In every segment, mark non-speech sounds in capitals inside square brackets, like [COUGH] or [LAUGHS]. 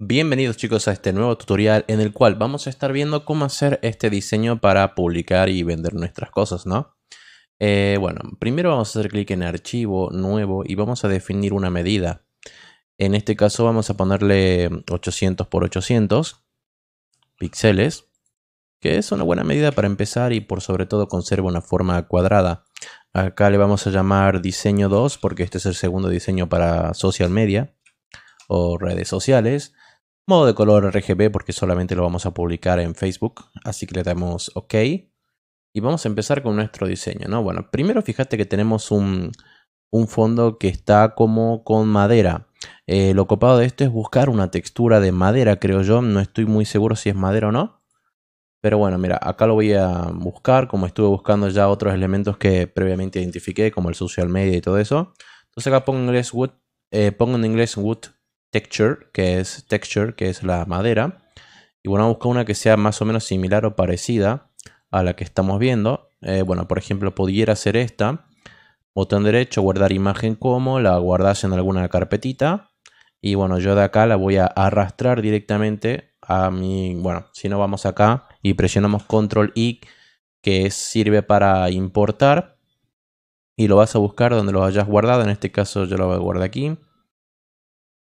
Bienvenidos chicos a este nuevo tutorial en el cual vamos a estar viendo cómo hacer este diseño para publicar y vender nuestras cosas, ¿no? Eh, bueno, primero vamos a hacer clic en archivo, nuevo y vamos a definir una medida. En este caso vamos a ponerle 800 por 800 píxeles, que es una buena medida para empezar y por sobre todo conserva una forma cuadrada. Acá le vamos a llamar diseño 2 porque este es el segundo diseño para social media o redes sociales. Modo de color RGB porque solamente lo vamos a publicar en Facebook, así que le damos OK. Y vamos a empezar con nuestro diseño, ¿no? Bueno, primero fíjate que tenemos un, fondo que está como con madera. Eh, lo copado de esto es buscar una textura de madera, creo yo. No estoy muy seguro si es madera o no. Pero bueno, mira, acá lo voy a buscar, como estuve buscando ya otros elementos que previamente identifiqué, como el social media y todo eso. Entonces acá pongo inglés wood, eh, pongo en inglés wood Texture, que es texture, que es la madera. Y bueno, vamos a buscar una que sea más o menos similar o parecida a la que estamos viendo. Eh, bueno, por ejemplo, pudiera ser esta. Botón derecho, guardar imagen como, la guardas en alguna carpetita. Y bueno, yo de acá la voy a arrastrar directamente a mi... Bueno, si no vamos acá y presionamos control I, que sirve para importar. Y lo vas a buscar donde lo hayas guardado. En este caso yo lo voy a aquí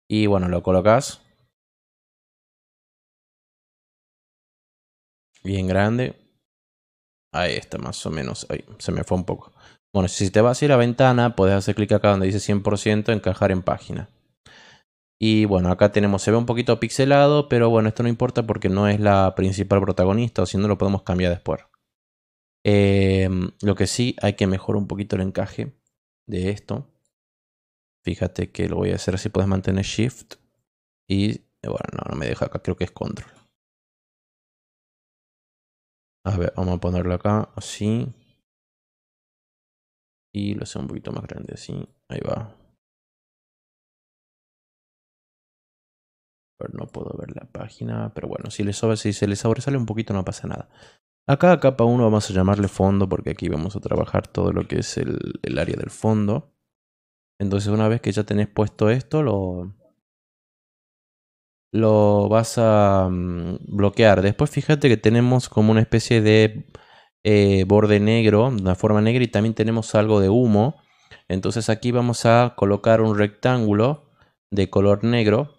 y bueno, lo colocas. Bien grande. Ahí está, más o menos. Ahí, se me fue un poco. Bueno, si te vas a ir a ventana, puedes hacer clic acá donde dice 100%, encajar en página. Y bueno, acá tenemos, se ve un poquito pixelado, pero bueno, esto no importa porque no es la principal protagonista, o si no lo podemos cambiar después. Em, lo que sí, hay que mejorar un poquito el encaje de esto. Fíjate que lo voy a hacer así, puedes mantener Shift. Y eh, bueno, no, me deja acá, creo que es Control. A ver, vamos a ponerlo acá, así. Y lo hace un poquito más grande, así. Ahí va. Pero no puedo ver la página. Pero bueno, si, les si se les sobresale un poquito no pasa nada. Acá a capa 1 vamos a llamarle fondo porque aquí vamos a trabajar todo lo que es el área del fondo. Entonces una vez que ya tenés puesto esto, lo, lo vas a mm, bloquear. Después fíjate que tenemos como una especie de eh, borde negro, una forma negra y también tenemos algo de humo. Entonces aquí vamos a colocar un rectángulo de color negro.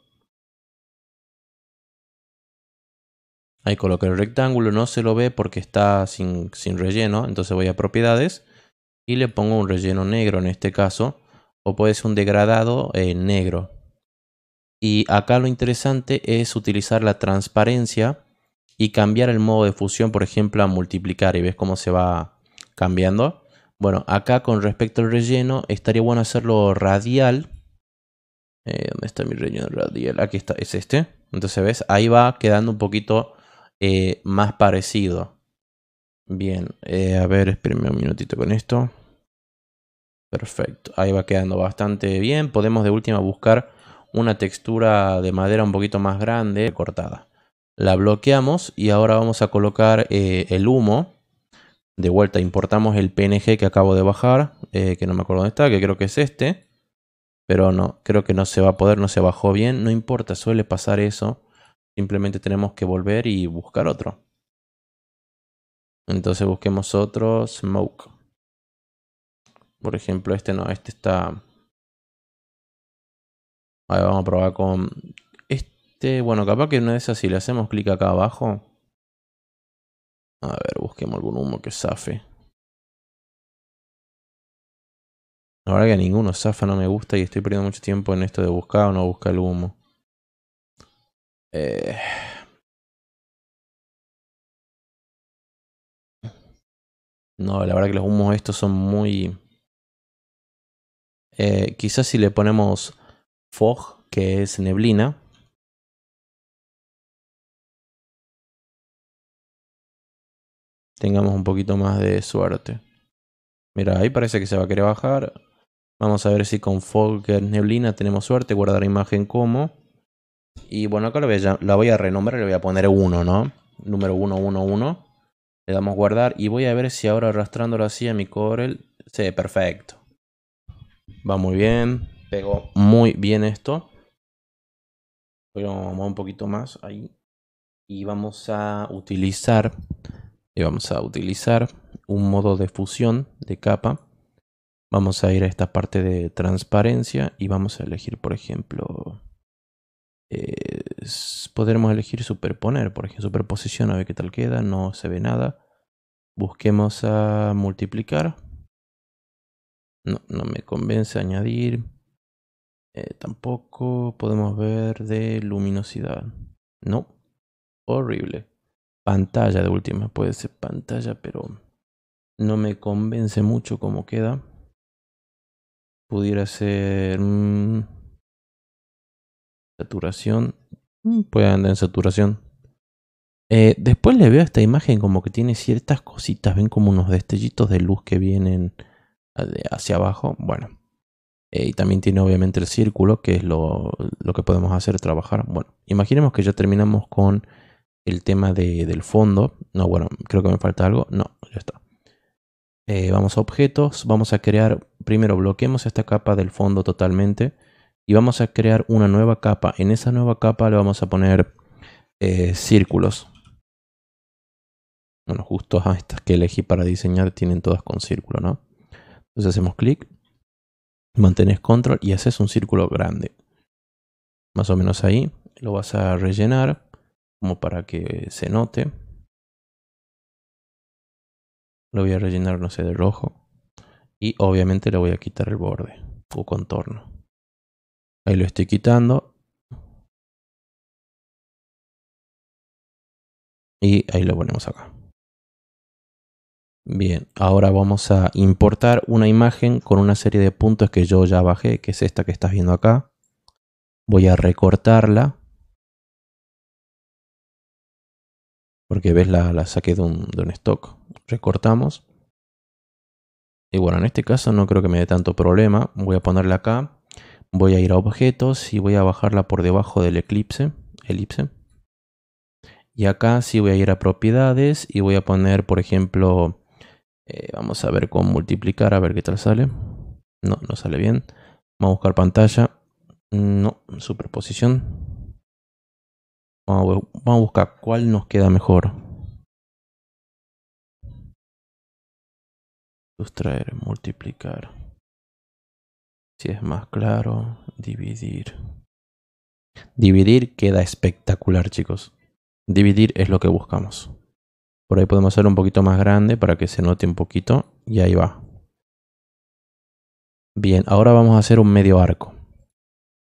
Ahí coloqué el rectángulo, no se lo ve porque está sin, sin relleno. Entonces voy a propiedades y le pongo un relleno negro en este caso o puede ser un degradado en eh, negro. Y acá lo interesante es utilizar la transparencia y cambiar el modo de fusión, por ejemplo, a multiplicar y ves cómo se va cambiando. Bueno, acá con respecto al relleno, estaría bueno hacerlo radial. Eh, ¿Dónde está mi relleno radial? Aquí está, es este. Entonces, ¿ves? Ahí va quedando un poquito eh, más parecido. Bien, a ver, espérame un minutito con esto. Perfecto, ahí va quedando bastante bien. Podemos de última buscar una textura de madera un poquito más grande cortada. La bloqueamos y ahora vamos a colocar eh, el humo. De vuelta importamos el PNG que acabo de bajar, eh, que no me acuerdo dónde está, que creo que es este. Pero no, creo que no se va a poder, no se bajó bien. No importa, suele pasar eso. Simplemente tenemos que volver y buscar otro. Entonces busquemos otro smoke. Por ejemplo, este no, este está... A ver, vamos a probar con... Este, bueno, capaz que no es así. Le hacemos clic acá abajo. A ver, busquemos algún humo que zafe. La verdad que ninguno zafa no me gusta y estoy perdiendo mucho tiempo en esto de buscar o no buscar el humo. Eh. No, la verdad que los humos estos son muy... Eh, quizás si le ponemos fog, que es neblina. Tengamos un poquito más de suerte. Mira, ahí parece que se va a querer bajar. Vamos a ver si con fog, que es neblina, tenemos suerte. Guardar imagen como. Y bueno, acá lo voy la voy a renombrar, le voy a poner 1, ¿no? Número 111. Le damos guardar y voy a ver si ahora arrastrándolo así a mi Corel. Sí, perfecto va muy bien. Pegó muy bien esto. Pero vamos un poquito más ahí. Y vamos a utilizar. Y vamos a utilizar un modo de fusión de capa. Vamos a ir a esta parte de transparencia y vamos a elegir, por ejemplo, eh, podremos elegir superponer, por ejemplo, superposición, a ver qué tal queda, no se ve nada. Busquemos a multiplicar no, me convence añadir. Eh, tampoco podemos ver de luminosidad. No. Horrible. Pantalla de última. Puede ser pantalla, pero no me convence mucho cómo queda. Pudiera ser... Mm, saturación. Mm, puede andar en saturación. Eh, después le veo a esta imagen como que tiene ciertas cositas. Ven como unos destellitos de luz que vienen hacia abajo, bueno. Eh, y también tiene obviamente el círculo, que es lo, que podemos hacer, trabajar. Bueno, imaginemos que ya terminamos con el tema del fondo. No, bueno, creo que me falta algo. No, ya está. Eh, vamos a objetos, vamos a crear, primero bloqueemos esta capa del fondo totalmente y vamos a crear una nueva capa. En esa nueva capa le vamos a poner eh, círculos. Bueno, justo a estas que elegí para diseñar tienen todas con círculo, ¿no? Entonces hacemos clic, mantenés control y haces un círculo grande. Más o menos ahí. Lo vas a rellenar como para que se note. Lo voy a rellenar, no sé, de rojo. Y obviamente le voy a quitar el borde o contorno. Ahí lo estoy quitando. Y ahí lo ponemos acá. Bien, ahora vamos a importar una imagen con una serie de puntos que yo ya bajé, que es esta que estás viendo acá. Voy a recortarla. Porque ves, la, la saqué de un, de un stock. Recortamos. Y bueno, en este caso no creo que me dé tanto problema. Voy a ponerla acá. Voy a ir a objetos y voy a bajarla por debajo del eclipse, elipse. Y acá sí voy a ir a propiedades y voy a poner, por ejemplo, eh, vamos a ver cómo multiplicar, a ver qué tal sale. No, no sale bien. Vamos a buscar pantalla. No, superposición. vamos a buscar cuál nos queda mejor. Sustraer, multiplicar. Si es más claro, dividir. Dividir queda espectacular, chicos. Dividir es lo que buscamos. Por ahí podemos hacer un poquito más grande para que se note un poquito. Y ahí va. Bien, ahora vamos a hacer un medio arco.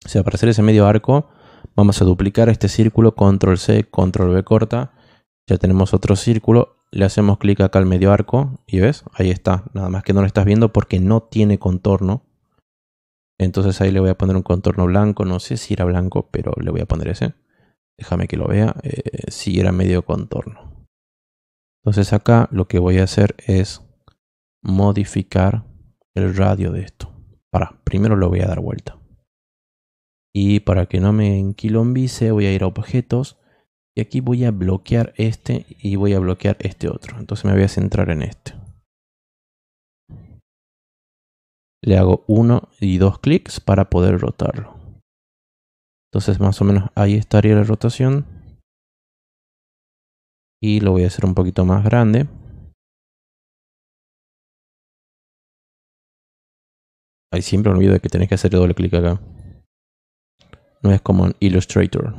O sea, para hacer ese medio arco, vamos a duplicar este círculo, control C, control V corta. Ya tenemos otro círculo, le hacemos clic acá al medio arco y ves, ahí está. Nada más que no lo estás viendo porque no tiene contorno. Entonces ahí le voy a poner un contorno blanco, no sé si era blanco, pero le voy a poner ese. Déjame que lo vea, eh, si era medio contorno. Entonces acá lo que voy a hacer es modificar el radio de esto. Para, primero lo voy a dar vuelta. Y para que no me enquilombice voy a ir a objetos. Y aquí voy a bloquear este y voy a bloquear este otro. Entonces me voy a centrar en este. Le hago uno y dos clics para poder rotarlo. Entonces más o menos ahí estaría la rotación y lo voy a hacer un poquito más grande. Ahí siempre olvido que tenés que hacer doble clic acá. No es como en Illustrator.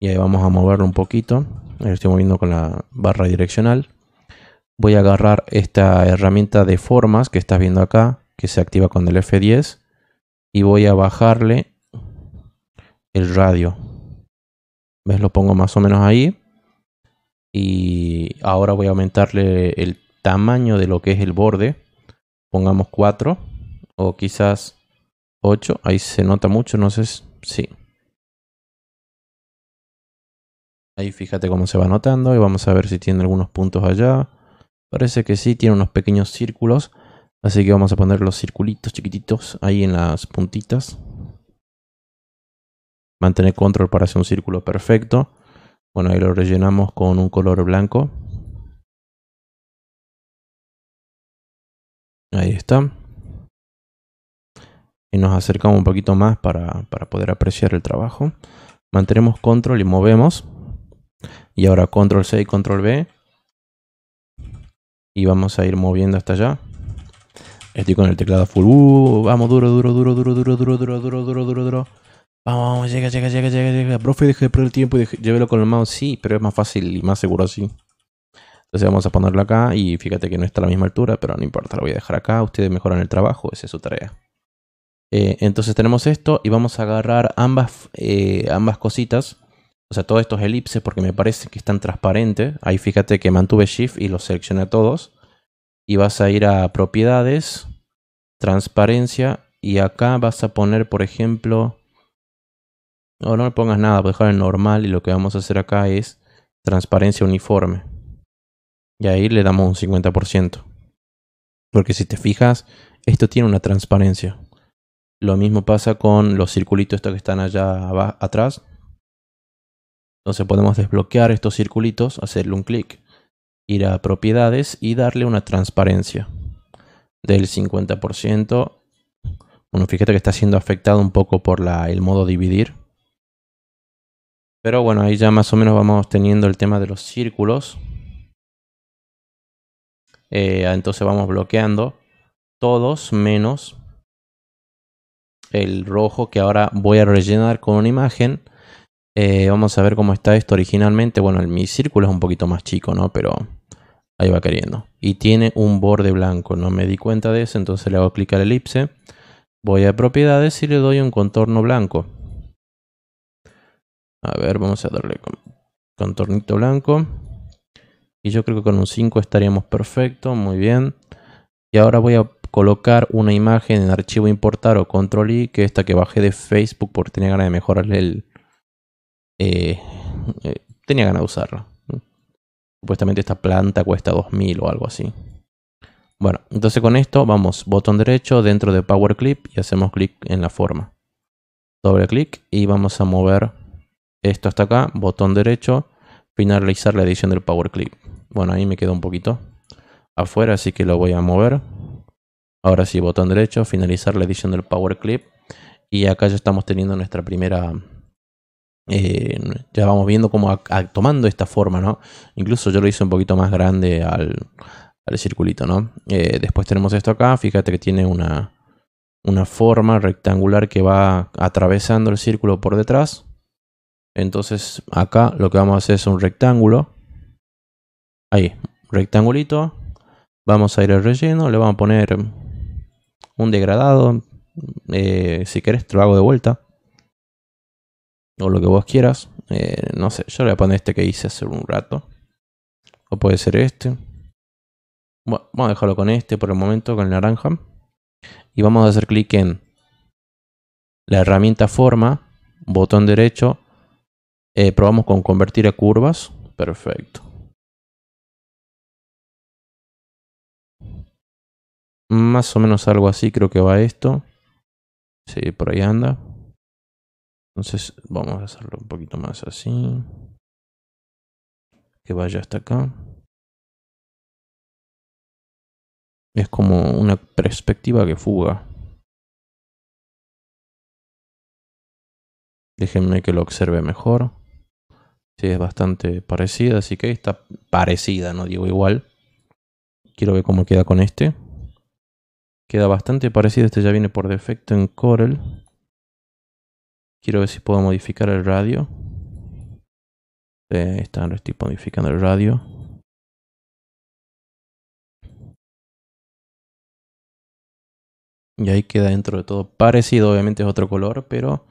Y ahí vamos a moverlo un poquito. lo estoy moviendo con la barra direccional. Voy a agarrar esta herramienta de formas que estás viendo acá, que se activa con el F10. Y voy a bajarle el radio. ¿Ves? Lo pongo más o menos ahí y ahora voy a aumentarle el tamaño de lo que es el borde. Pongamos 4 o quizás 8. Ahí se nota mucho, no sé si... Ahí fíjate cómo se va notando y vamos a ver si tiene algunos puntos allá. Parece que sí, tiene unos pequeños círculos. Así que vamos a poner los circulitos chiquititos ahí en las puntitas. Mantener control para hacer un círculo perfecto. Bueno, ahí lo rellenamos con un color blanco. Ahí está. Y nos acercamos un poquito más para, poder apreciar el trabajo. Mantenemos control y movemos. Y ahora control C y control B. Y vamos a ir moviendo hasta allá. Estoy con el teclado full. Uh, vamos duro, duro, duro, duro, duro, duro, duro, duro, duro, duro, duro. Vamos, vamos, llega, llega, llega, llega, llega. Profe, deje de perder el tiempo y llévelo con el mouse Sí, pero es más fácil y más seguro así. Entonces vamos a ponerlo acá y fíjate que no está a la misma altura, pero no importa, lo voy a dejar acá. Ustedes mejoran el trabajo, esa es su tarea. Eh, entonces tenemos esto y vamos a agarrar ambas, eh, ambas cositas. O sea, todos estos elipses porque me parece que están transparentes. Ahí fíjate que mantuve Shift y los seleccioné a todos. Y vas a ir a propiedades, transparencia y acá vas a poner, por ejemplo, no le pongas nada, a dejar el normal y lo que vamos a hacer acá es transparencia uniforme. Y ahí le damos un 50%. Porque si te fijas, esto tiene una transparencia. Lo mismo pasa con los circulitos estos que están allá atrás. Entonces podemos desbloquear estos circulitos, hacerle un clic, ir a propiedades y darle una transparencia del 50%. Bueno, fíjate que está siendo afectado un poco por el modo dividir. Pero bueno, ahí ya más o menos vamos teniendo el tema de los círculos. Eh, entonces vamos bloqueando todos menos el rojo que ahora voy a rellenar con una imagen. Eh, vamos a ver cómo está esto originalmente. Bueno, el, mi círculo es un poquito más chico, ¿no? Pero ahí va queriendo. Y tiene un borde blanco. No me di cuenta de eso, entonces le hago clic a la elipse. Voy a propiedades y le doy un contorno blanco. A ver, vamos a darle con contornito blanco. Y yo creo que con un 5 estaríamos perfecto, muy bien. Y ahora voy a colocar una imagen en archivo importar o control I, que esta que bajé de Facebook porque tenía ganas de mejorarle el... Eh, eh, tenía ganas de usarla. Supuestamente esta planta cuesta 2000 o algo así. Bueno, entonces con esto vamos botón derecho dentro de Power Clip y hacemos clic en la forma. Doble clic y vamos a mover esto hasta acá, botón derecho, finalizar la edición del Power Clip. Bueno, ahí me quedó un poquito afuera, así que lo voy a mover. Ahora sí, botón derecho, finalizar la edición del Power Clip. Y acá ya estamos teniendo nuestra primera... Eh, ya vamos viendo cómo tomando esta forma, ¿no? Incluso yo lo hice un poquito más grande al, al circulito, ¿no? Eh, después tenemos esto acá, fíjate que tiene una, una forma rectangular que va atravesando el círculo por detrás entonces acá lo que vamos a hacer es un rectángulo. Ahí, rectangulito. Vamos a ir al relleno, le vamos a poner un degradado. Eh, si querés te lo hago de vuelta. O lo que vos quieras. Eh, no sé, yo le voy a poner este que hice hace un rato. O puede ser este. vamos a dejarlo con este por el momento, con el naranja. Y vamos a hacer clic en la herramienta forma, botón derecho, eh, probamos con convertir a curvas. Perfecto. Más o menos algo así creo que va esto. Sí, por ahí anda. Entonces vamos a hacerlo un poquito más así. Que vaya hasta acá. Es como una perspectiva que fuga. Déjenme que lo observe mejor. Sí, es bastante parecida, así que está parecida, no digo igual. Quiero ver cómo queda con este. Queda bastante parecido, este ya viene por defecto en Corel. Quiero ver si puedo modificar el radio. Eh, está, lo estoy modificando el radio. Y ahí queda dentro de todo parecido, obviamente es otro color, pero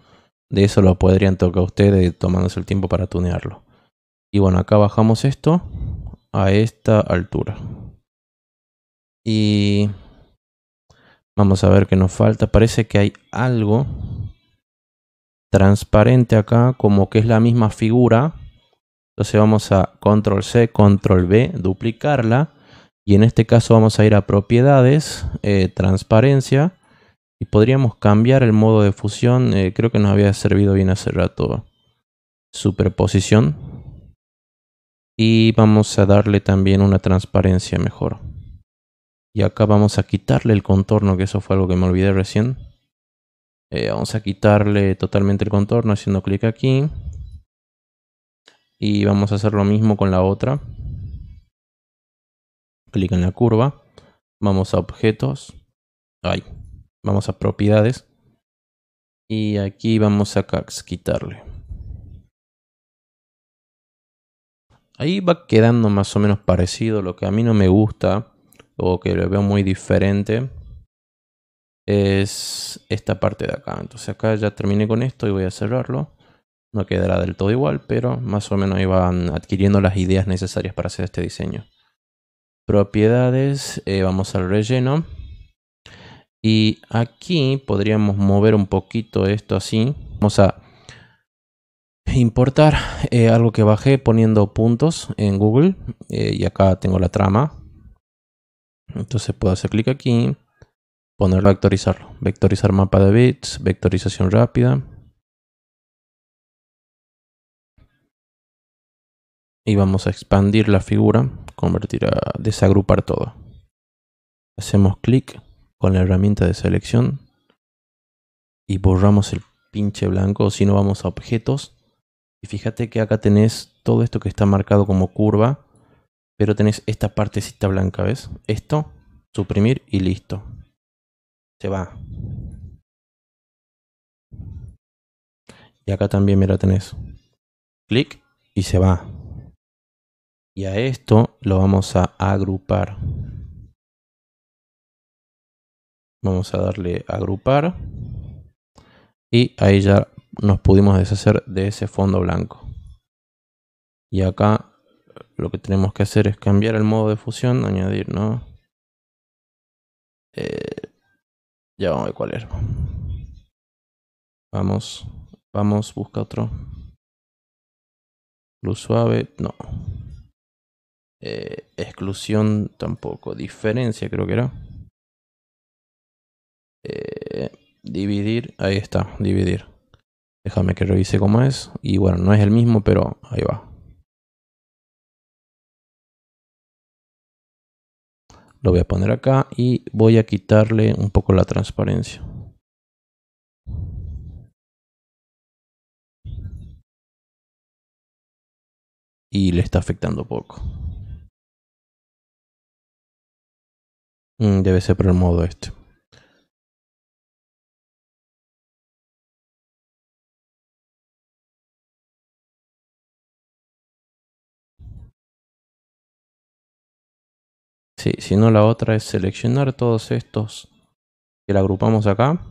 de eso lo podrían tocar ustedes tomándose el tiempo para tunearlo. Y bueno, acá bajamos esto a esta altura. Y vamos a ver qué nos falta. Parece que hay algo transparente acá, como que es la misma figura. Entonces vamos a control C, control B, duplicarla. Y en este caso vamos a ir a propiedades, eh, transparencia podríamos cambiar el modo de fusión. Eh, creo que nos había servido bien hace rato superposición. Y vamos a darle también una transparencia mejor. Y acá vamos a quitarle el contorno, que eso fue algo que me olvidé recién. Eh, vamos a quitarle totalmente el contorno haciendo clic aquí. Y vamos a hacer lo mismo con la otra. Clic en la curva. Vamos a objetos. Ahí. Vamos a propiedades. Y aquí vamos a quitarle. Ahí va quedando más o menos parecido. Lo que a mí no me gusta o que lo veo muy diferente es esta parte de acá. Entonces acá ya terminé con esto y voy a cerrarlo. No quedará del todo igual, pero más o menos iban adquiriendo las ideas necesarias para hacer este diseño. Propiedades, eh, vamos al relleno. Y aquí podríamos mover un poquito esto así. Vamos a importar eh, algo que bajé poniendo puntos en Google. Eh, y acá tengo la trama. Entonces puedo hacer clic aquí, ponerlo, vectorizarlo. Vectorizar mapa de bits, vectorización rápida. y vamos a expandir la figura, convertir a desagrupar todo. Hacemos clic con la herramienta de selección y borramos el pinche blanco, si no vamos a objetos. Y fíjate que acá tenés todo esto que está marcado como curva, pero tenés esta partecita blanca, ¿ves? Esto, suprimir y listo. Se va. Y acá también, mira, tenés clic y se va. Y a esto lo vamos a agrupar. Vamos a darle a agrupar. Y ahí ya nos pudimos deshacer de ese fondo blanco. Y acá eh, lo que tenemos que hacer es cambiar el modo de fusión, añadir, ¿no? Eh, ya vamos a ver cuál es. Vamos, vamos, busca otro. Luz suave, no. Eh, exclusión tampoco. Diferencia creo que era. dividir, ahí está, dividir. Déjame que revise cómo es. Y bueno, no es el mismo, pero ahí va. Lo voy a poner acá y voy a quitarle un poco la transparencia. Y le está afectando poco. Mm, debe ser por el modo este. si no la otra es seleccionar todos estos que la agrupamos acá.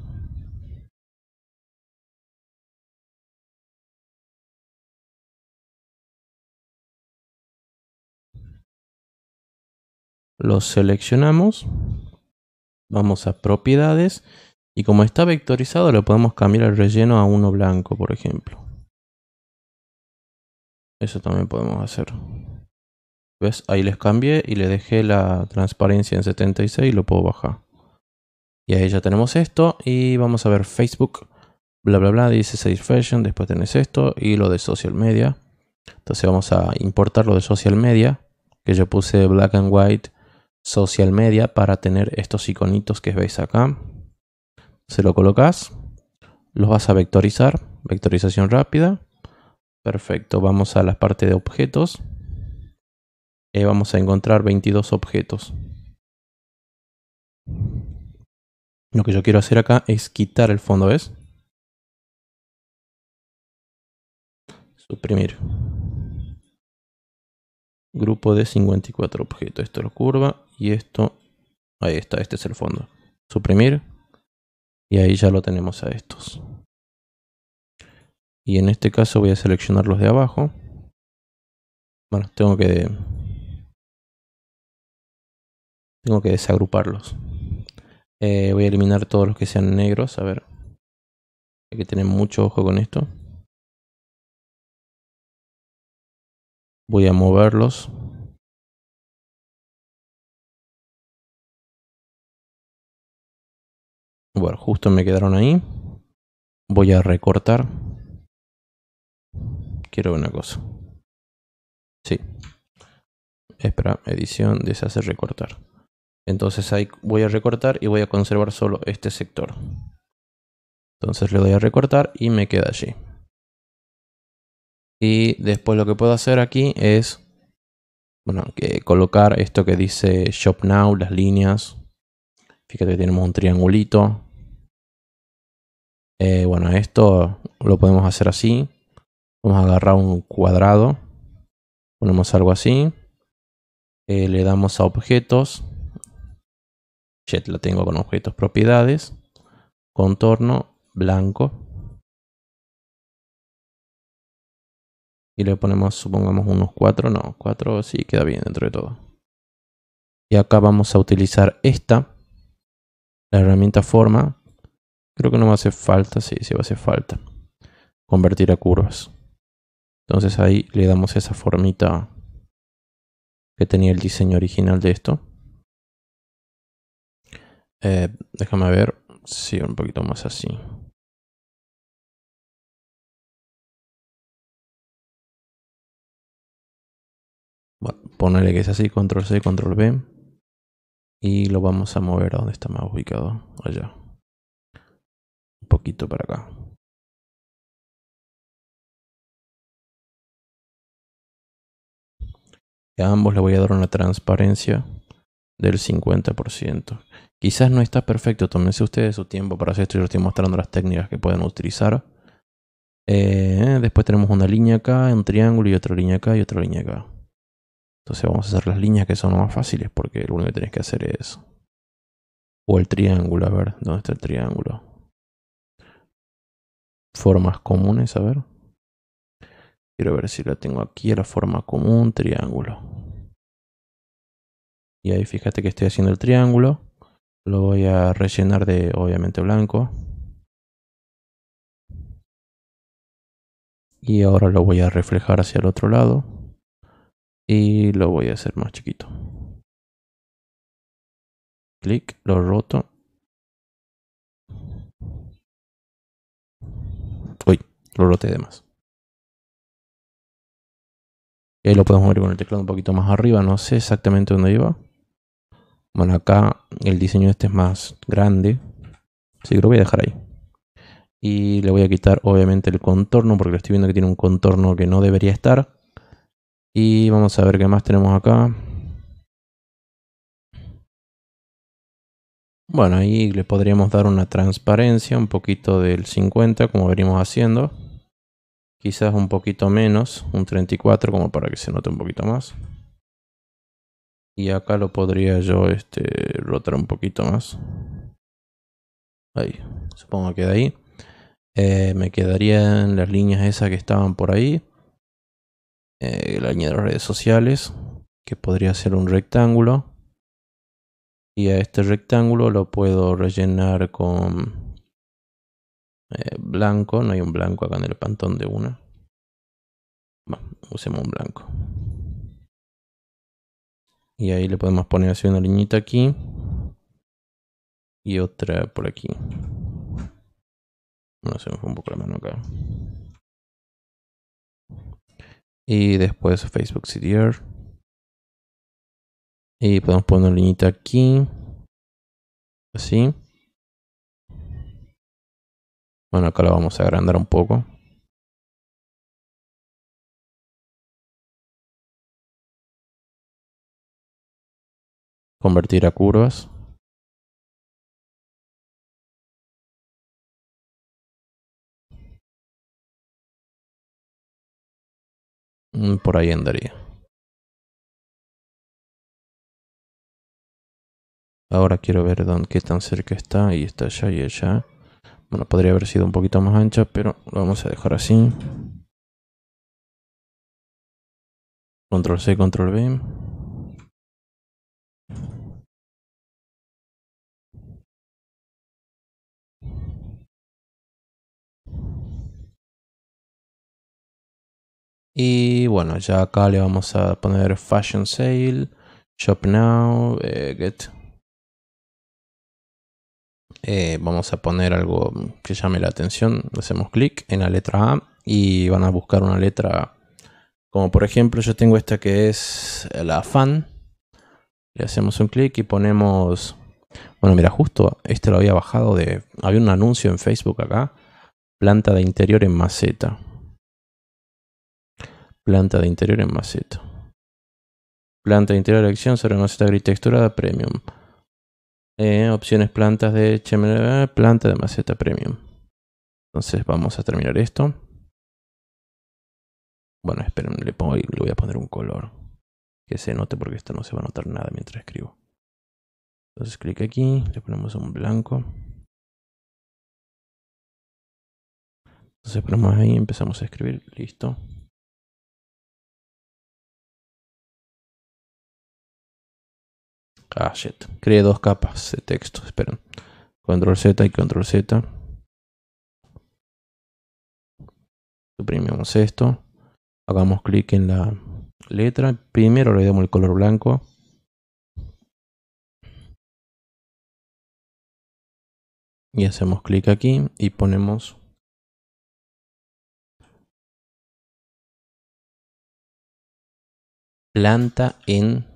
Los seleccionamos. Vamos a propiedades. Y como está vectorizado, le podemos cambiar el relleno a uno blanco, por ejemplo. Eso también podemos hacer. ¿Ves? Ahí les cambié y le dejé la transparencia en 76 y lo puedo bajar. Y ahí ya tenemos esto. Y vamos a ver Facebook. Bla, bla, bla. Dice fashion Después tenés esto y lo de social media. Entonces vamos a importar lo de social media. Que yo puse black and white social media para tener estos iconitos que veis acá. Se lo colocas. Los vas a vectorizar. Vectorización rápida. Perfecto. Vamos a la parte de objetos. Eh, vamos a encontrar 22 objetos. Lo que yo quiero hacer acá es quitar el fondo, ¿ves? Suprimir. Grupo de 54 objetos. Esto lo curva y esto... Ahí está, este es el fondo. Suprimir. Y ahí ya lo tenemos a estos. Y en este caso voy a seleccionar los de abajo. Bueno, tengo que tengo que desagruparlos. Eh, voy a eliminar todos los que sean negros. A ver. Hay que tener mucho ojo con esto. Voy a moverlos. Bueno, justo me quedaron ahí. Voy a recortar. Quiero una cosa. Sí. Espera, edición, deshacer, recortar. Entonces ahí voy a recortar y voy a conservar solo este sector. Entonces le doy a recortar y me queda allí. Y después lo que puedo hacer aquí es bueno, que colocar esto que dice Shop Now, las líneas. Fíjate que tenemos un triangulito. Eh, bueno, esto lo podemos hacer así. Vamos a agarrar un cuadrado. Ponemos algo así. Eh, le damos a objetos. Jet la tengo con objetos propiedades, contorno, blanco. Y le ponemos, supongamos, unos 4. No, 4 sí queda bien dentro de todo. Y acá vamos a utilizar esta, la herramienta forma. Creo que no va hace falta, sí, sí va a hacer falta. Convertir a curvas. Entonces ahí le damos esa formita que tenía el diseño original de esto. Eh, déjame ver. Sí, un poquito más así. Bueno, ponerle que es así, control C, control B. Y lo vamos a mover a donde está más ubicado. Allá. Un poquito para acá. Y a ambos le voy a dar una transparencia del 50%. Quizás no está perfecto, tómense ustedes su tiempo para hacer esto, yo les estoy mostrando las técnicas que pueden utilizar. Eh, después tenemos una línea acá, un triángulo y otra línea acá y otra línea acá. Entonces vamos a hacer las líneas que son más fáciles porque lo único que tenés que hacer es... O el triángulo, a ver, ¿dónde está el triángulo? Formas comunes, a ver. Quiero ver si la tengo aquí, la forma común, triángulo. Y ahí fíjate que estoy haciendo el triángulo. Lo voy a rellenar de obviamente blanco. Y ahora lo voy a reflejar hacia el otro lado. Y lo voy a hacer más chiquito. Clic, lo roto. Uy, lo roté de más. Y lo podemos mover con el teclado un poquito más arriba. No sé exactamente dónde iba. Bueno, acá el diseño este es más grande. Así que lo voy a dejar ahí. Y le voy a quitar obviamente el contorno porque lo estoy viendo que tiene un contorno que no debería estar. Y vamos a ver qué más tenemos acá. Bueno, ahí le podríamos dar una transparencia, un poquito del 50 como venimos haciendo. Quizás un poquito menos, un 34 como para que se note un poquito más. Y acá lo podría yo este, rotar un poquito más. Ahí, supongo que de ahí. Eh, me quedarían las líneas esas que estaban por ahí. Eh, la línea de redes sociales, que podría ser un rectángulo. Y a este rectángulo lo puedo rellenar con eh, blanco. No hay un blanco acá en el pantón de una. Bueno, usemos un blanco. Y ahí le podemos poner así una liñita aquí. Y otra por aquí. No se me fue un poco la mano acá. Y después Facebook CDR. Y podemos poner una liñita aquí. Así. Bueno, acá lo vamos a agrandar un poco. convertir a curvas. Mm, por ahí andaría. Ahora quiero ver dónde, qué tan cerca está. Y está allá y allá. Bueno, podría haber sido un poquito más ancha, pero lo vamos a dejar así. Control C, Control V. Y bueno, ya acá le vamos a poner Fashion Sale, Shop Now, eh, Get. Eh, vamos a poner algo que llame la atención. Hacemos clic en la letra A y van a buscar una letra. Como por ejemplo, yo tengo esta que es la fan. Le hacemos un clic y ponemos. Bueno, mira, justo este lo había bajado de. Había un anuncio en Facebook acá. Planta de interior en maceta. Planta de interior en maceta. Planta de interior de acción sobre maceta gris texturada premium. Eh, opciones plantas de HML, eh, planta de maceta premium. Entonces vamos a terminar esto. Bueno, esperen, le, pongo, le voy a poner un color que se note porque esto no se va a notar nada mientras escribo. Entonces clic aquí, le ponemos un blanco. Entonces ponemos ahí, empezamos a escribir, listo. Ah, Creé dos capas de texto. Esperen. Control Z y Control Z. Suprimimos esto. Hagamos clic en la letra. Primero le damos el color blanco. Y hacemos clic aquí y ponemos planta en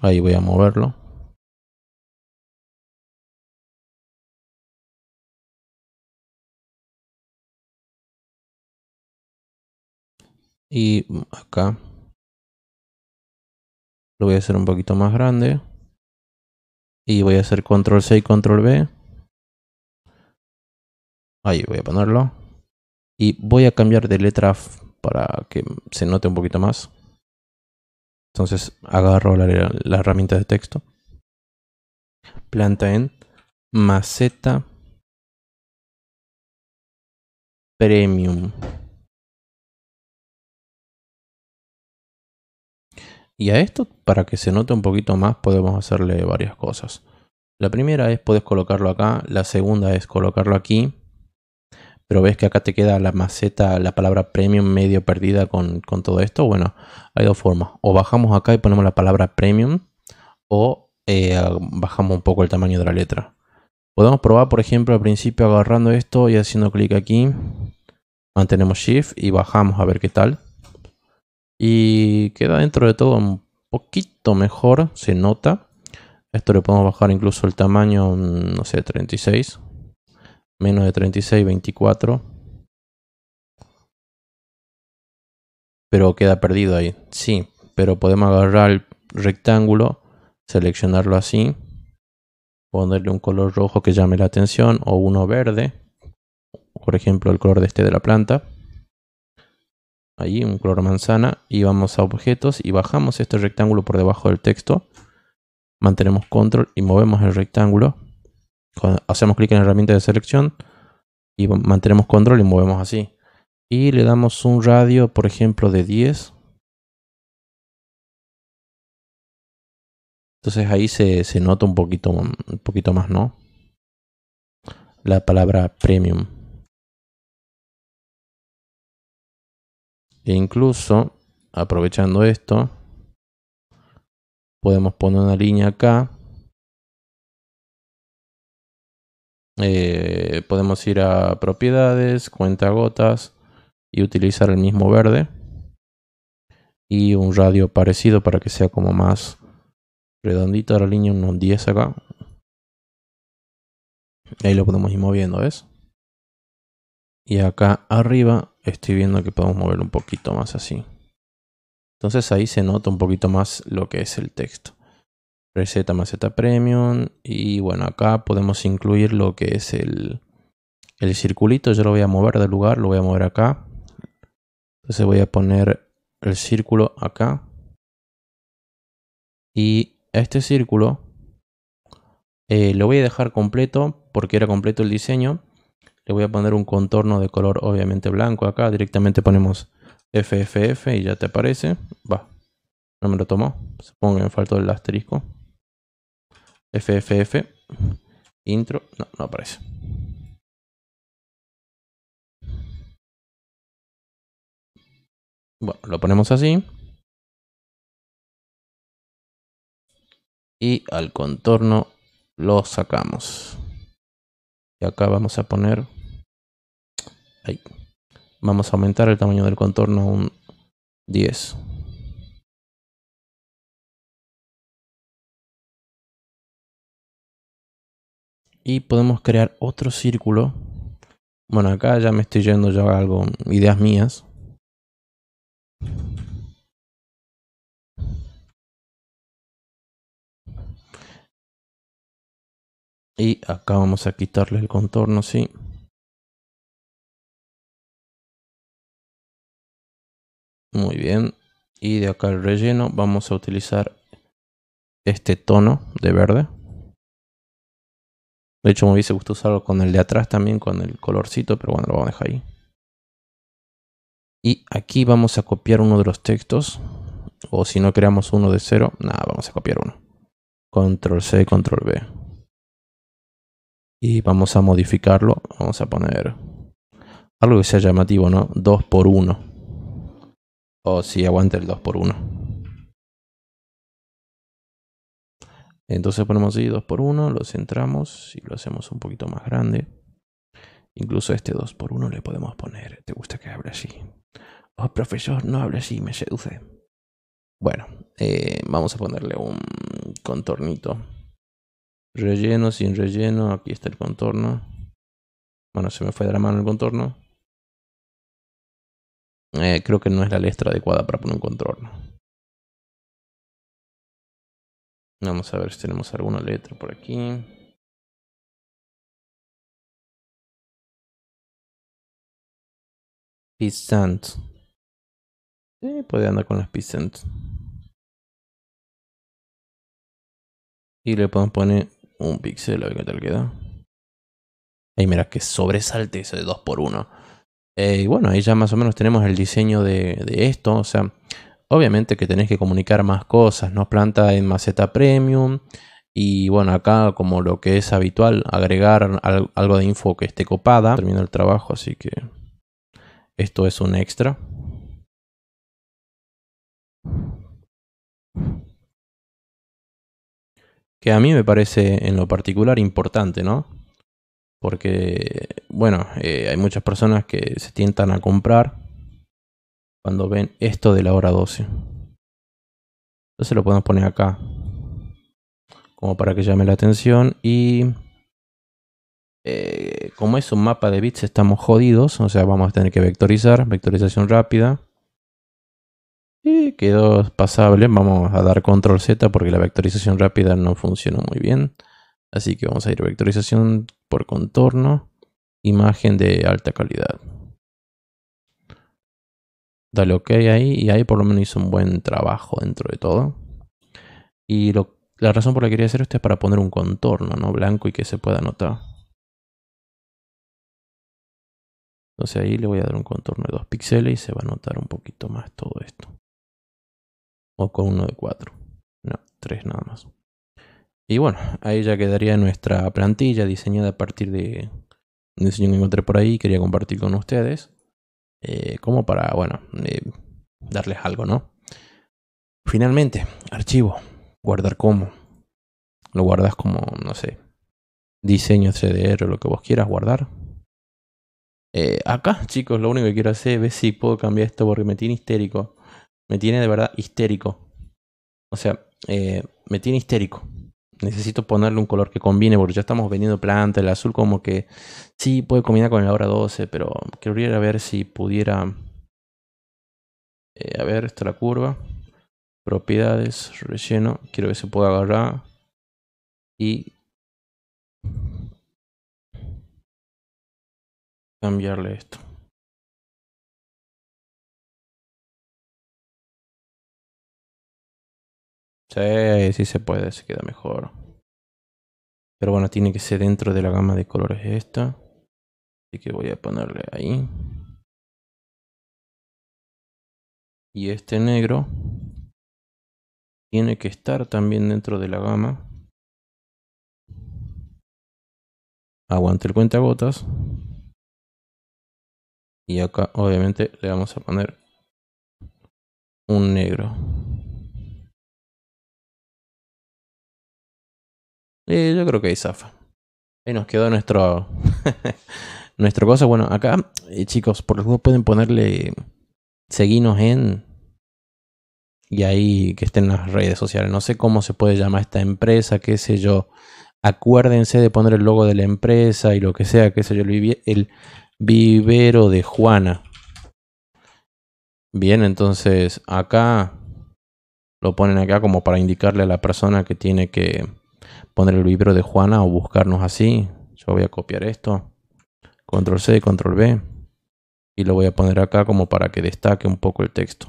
Ahí voy a moverlo. Y acá lo voy a hacer un poquito más grande. Y voy a hacer control C y control B. Ahí voy a ponerlo. Y voy a cambiar de letra para que se note un poquito más. Entonces agarro la, herramienta de texto. Planta en maceta premium. Y a esto, para que se note un poquito más, podemos hacerle varias cosas. La primera es, puedes colocarlo acá. La segunda es colocarlo aquí pero ves que acá te queda la maceta, la palabra premium medio perdida con, todo esto, bueno, hay dos formas. O bajamos acá y ponemos la palabra premium o eh, bajamos un poco el tamaño de la letra. Podemos probar, por ejemplo, al principio agarrando esto y haciendo clic aquí. Mantenemos Shift y bajamos a ver qué tal. Y queda dentro de todo un poquito mejor, se nota. Esto le podemos bajar incluso el tamaño, mm, no sé, 36 menos de 36, 24. Pero queda perdido ahí. Sí, pero podemos agarrar el rectángulo, seleccionarlo así, ponerle un color rojo que llame la atención o uno verde, por ejemplo el color de este de la planta. Ahí un color manzana y vamos a objetos y bajamos este rectángulo por debajo del texto. Mantenemos control y movemos el rectángulo hacemos clic en herramienta de selección y mantenemos control y movemos así. Y le damos un radio, por ejemplo, de 10. Entonces ahí se, nota un poquito, un poquito más, ¿no? La palabra premium. E incluso, aprovechando esto, podemos poner una línea acá Eh, podemos ir a propiedades, cuenta gotas y utilizar el mismo verde. Y un radio parecido para que sea como más redondito la línea, unos 10 acá. Ahí lo podemos ir moviendo, ¿ves? Y acá arriba estoy viendo que podemos mover un poquito más así. Entonces ahí se nota un poquito más lo que es el texto. Receta maceta premium. Y bueno, acá podemos incluir lo que es el, el circulito. Yo lo voy a mover de lugar, lo voy a mover acá. Entonces voy a poner el círculo acá. Y este círculo eh, lo voy a dejar completo porque era completo el diseño. Le voy a poner un contorno de color obviamente blanco acá. Directamente ponemos FFF y ya te aparece. Va, no me lo tomó. Supongo que me faltó el asterisco. FFF. Intro. No, no aparece. Bueno, lo ponemos así. Y al contorno lo sacamos. Y acá vamos a poner... Vamos a aumentar el tamaño del contorno a un 10. y podemos crear otro círculo. Bueno, acá ya me estoy yendo yo a algo, ideas mías. Y acá vamos a quitarle el contorno, sí. Muy bien. Y de acá el relleno vamos a utilizar este tono de verde. De hecho, me hubiese gustado usarlo con el de atrás también, con el colorcito, pero bueno, lo vamos a dejar ahí. Y aquí vamos a copiar uno de los textos. O si no creamos uno de cero, nada, vamos a copiar uno. Control C, Control V Y vamos a modificarlo. Vamos a poner algo que sea llamativo, ¿no? 2 x 1 O si aguanta el 2 x 1 Entonces ponemos ahí 2 x 1, lo centramos y lo hacemos un poquito más grande. Incluso este 2 x 1 le podemos poner, ¿te gusta que hable así? Oh, profesor, no hable así, me seduce. Bueno, eh, vamos a ponerle un contornito. Relleno, sin relleno, aquí está el contorno. Bueno, se me fue de la mano el contorno. Eh, creo que no es la letra adecuada para poner un contorno. Vamos a ver si tenemos alguna letra por aquí. Pisant. Sí, eh, puede andar con las pisant. Y le podemos poner un pixel a ver qué tal queda. Ahí mira, que sobresalte eso de 2x1. Eh, y bueno, ahí ya más o menos tenemos el diseño de esto. O sea, Obviamente que tenés que comunicar más cosas, ¿no? Planta en maceta premium. Y bueno, acá como lo que es habitual, agregar algo de info que esté copada. Termino el trabajo, así que esto es un extra. Que a mí me parece en lo particular importante, ¿no? Porque, bueno, eh, hay muchas personas que se tientan a comprar cuando ven esto de la hora 12. Entonces lo podemos poner acá como para que llame la atención y eh, como es un mapa de bits estamos jodidos, o sea vamos a tener que vectorizar, vectorización rápida. Y quedó pasable, vamos a dar control Z porque la vectorización rápida no funcionó muy bien. Así que vamos a ir vectorización por contorno, imagen de alta calidad dale ok ahí y ahí por lo menos hizo un buen trabajo dentro de todo. Y la razón por la que quería hacer esto es para poner un contorno ¿no? blanco y que se pueda notar. Entonces ahí le voy a dar un contorno de 2 píxeles y se va a notar un poquito más todo esto. O con uno de 4. No, 3 nada más. Y bueno, ahí ya quedaría nuestra plantilla diseñada a partir de un diseño que encontré por ahí y quería compartir con ustedes. Eh, como para, bueno, eh, darles algo, ¿no? Finalmente, archivo, guardar como. Lo guardas como, no sé, diseño CDR o lo que vos quieras guardar. Eh, acá, chicos, lo único que quiero hacer es ver si puedo cambiar esto porque me tiene histérico. Me tiene de verdad histérico. O sea, me tiene histérico necesito ponerle un color que combine, porque ya estamos vendiendo planta, el azul como que sí puede combinar con la hora 12, pero quería ver si pudiera... Eh, a ver, esta la curva. Propiedades, relleno, quiero que se pueda agarrar. Y... Cambiarle esto. Sí, sí se puede, se queda mejor. Pero bueno, tiene que ser dentro de la gama de colores esta. Así que voy a ponerle ahí. Y este negro tiene que estar también dentro de la gama. Aguante el cuentagotas. Y acá obviamente le vamos a poner un negro. yo creo que hay zafa. Ahí nos quedó nuestro. [LAUGHS] nuestro cosa. Bueno, acá, eh, chicos, por lo dos pueden ponerle. Seguinos en. Y ahí que estén las redes sociales. No sé cómo se puede llamar esta empresa, qué sé yo. Acuérdense de poner el logo de la empresa y lo que sea, qué sé yo. El vivero de Juana. Bien, entonces acá lo ponen acá como para indicarle a la persona que tiene que poner el libro de Juana o buscarnos así. Yo voy a copiar esto. Control C, Control V, Y lo voy a poner acá como para que destaque un poco el texto.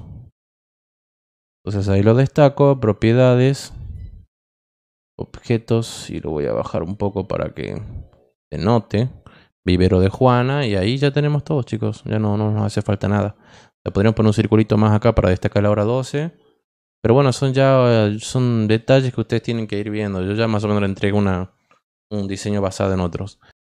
Entonces ahí lo destaco, propiedades, objetos y lo voy a bajar un poco para que se note. Vivero de Juana y ahí ya tenemos todos chicos, ya no, nos hace falta nada. Le podríamos poner un circulito más acá para destacar la hora 12. Pero bueno, son ya son detalles que ustedes tienen que ir viendo. Yo ya más o menos le entrego una, un diseño basado en otros.